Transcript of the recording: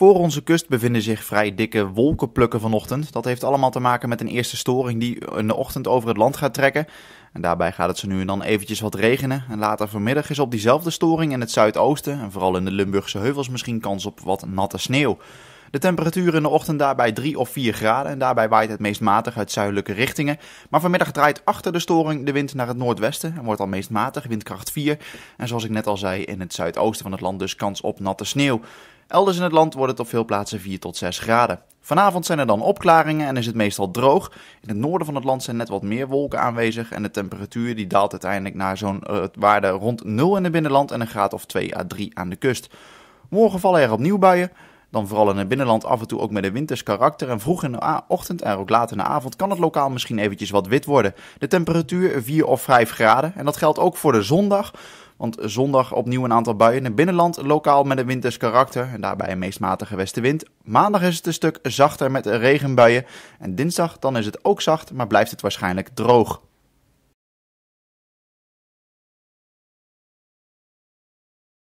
Voor onze kust bevinden zich vrij dikke wolkenplukken vanochtend. Dat heeft allemaal te maken met een eerste storing die in de ochtend over het land gaat trekken. En daarbij gaat het zo nu en dan eventjes wat regenen. En later vanmiddag is op diezelfde storing in het zuidoosten en vooral in de Limburgse heuvels misschien kans op wat natte sneeuw. De temperatuur in de ochtend daarbij 3 of 4 graden en daarbij waait het meest matig uit zuidelijke richtingen. Maar vanmiddag draait achter de storing de wind naar het noordwesten en wordt al meest matig, windkracht 4. En zoals ik net al zei, in het zuidoosten van het land dus kans op natte sneeuw. Elders in het land wordt het op veel plaatsen 4 tot 6 graden. Vanavond zijn er dan opklaringen en is het meestal droog. In het noorden van het land zijn net wat meer wolken aanwezig en de temperatuur die daalt uiteindelijk naar zo'n eh, waarde rond 0 in het binnenland en een graad of 2 à 3 aan de kust. Morgen vallen er opnieuw buien, dan vooral in het binnenland af en toe ook met een winters karakter. En vroeg in de ochtend en ook later in de avond kan het lokaal misschien eventjes wat wit worden. De temperatuur 4 of 5 graden. En dat geldt ook voor de zondag. Want zondag opnieuw een aantal buien in het binnenland, lokaal met een winters karakter en daarbij een meest matige westenwind. Maandag is het een stuk zachter met regenbuien en dinsdag dan is het ook zacht, maar blijft het waarschijnlijk droog.